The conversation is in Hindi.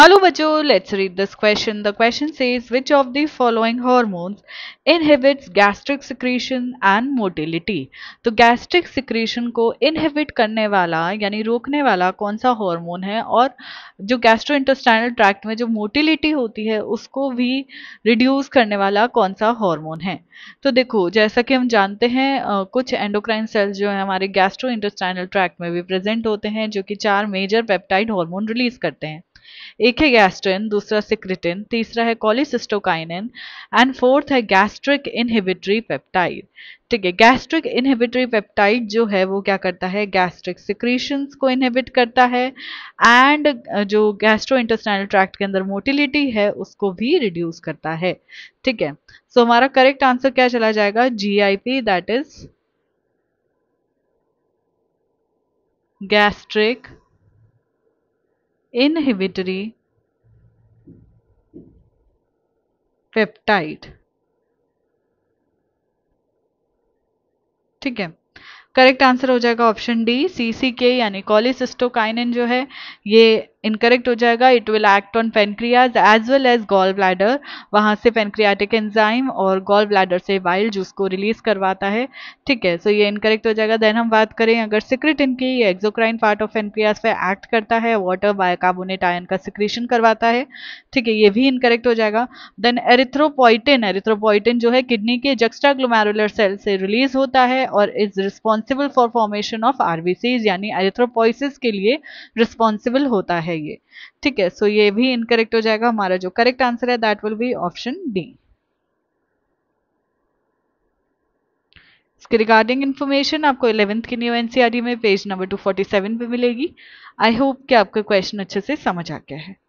हेलो बच्चो let's read this question the question says which of the following hormones inhibits gastric secretion and motility तो गैस्ट्रिक सिक्रीशन को इनहिबिट करने वाला यानी रोकने वाला कौन सा हॉर्मोन है और जो गैस्ट्रो इंटस्टाइनल ट्रैक्ट में जो मोटिलिटी होती है उसको भी रिड्यूस करने वाला कौन सा हॉर्मोन है तो देखो जैसा कि हम जानते हैं कुछ एंडोक्राइन सेल्स जो है हमारे गैस्ट्रो इंटस्टाइनल ट्रैक्ट में भी प्रेजेंट होते हैं जो कि चार मेजर पेप्टाइड हॉर्मोन रिलीज करते हैं एक है गैस्ट्रिन दूसरा सिक्रिटिन तीसरा है कॉलिसिस्टोकाइन एंड फोर्थ है गैस्ट्रिक इनहिबिटरी पेप्टाइड ठीक है गैस्ट्रिक इनहिबिटरी पेप्टाइड जो है वो क्या करता है गैस्ट्रिक सिक्रीशंस को इनहिबिट करता है एंड जो गैस्ट्रो इंटेस्टाइनल ट्रैक्ट के अंदर मोटिलिटी है उसको भी रिड्यूस करता है ठीक है सो हमारा करेक्ट आंसर क्या चला जाएगा G I P that is gastric inhibitory peptide ठीक है करेक्ट आंसर हो जाएगा ऑप्शन डी सीसी के यानी कॉलिसिस्टोकाइनिन जो है ये इनकरेक्ट हो जाएगा it will act on pancreas as well as gall bladder वहाँ से पेनक्रियाटिक एंजाइम और गॉल ब्लैडर से वाइल जूस को रिलीज करवाता है ठीक है सो ये इनकरेक्ट हो जाएगा देन हम बात करें अगर सिक्रेटिन की एक्जोक्राइन पार्ट ऑफ पेनक्रियाज पे एक्ट करता है वाटर बायकार्बोनेट आयन का सिक्रेशन करवाता है ठीक है ये भी इनकरेक्ट हो जाएगा देन एरिथ्रोपोइटिन एरिथ्रोपोइटिन जो है किडनी के जक्स्टा ग्लोमेरुलर सेल से रिलीज होता है और is responsible for formation of RBCs यानी एरिथ्रोपोइसिस के लिए रिस्पॉन्सिबल होता है है ये ठीक है सो ये भी इनकरेक्ट हो जाएगा हमारा जो करेक्ट आंसर है that will be option D इसके रिगार्डिंग इन्फॉर्मेशन आपको इलेवेंथ की न्यू एनसीईआरटी e में पेज नंबर 247 पे मिलेगी आई होप कि आपको क्वेश्चन अच्छे से समझ आ गया है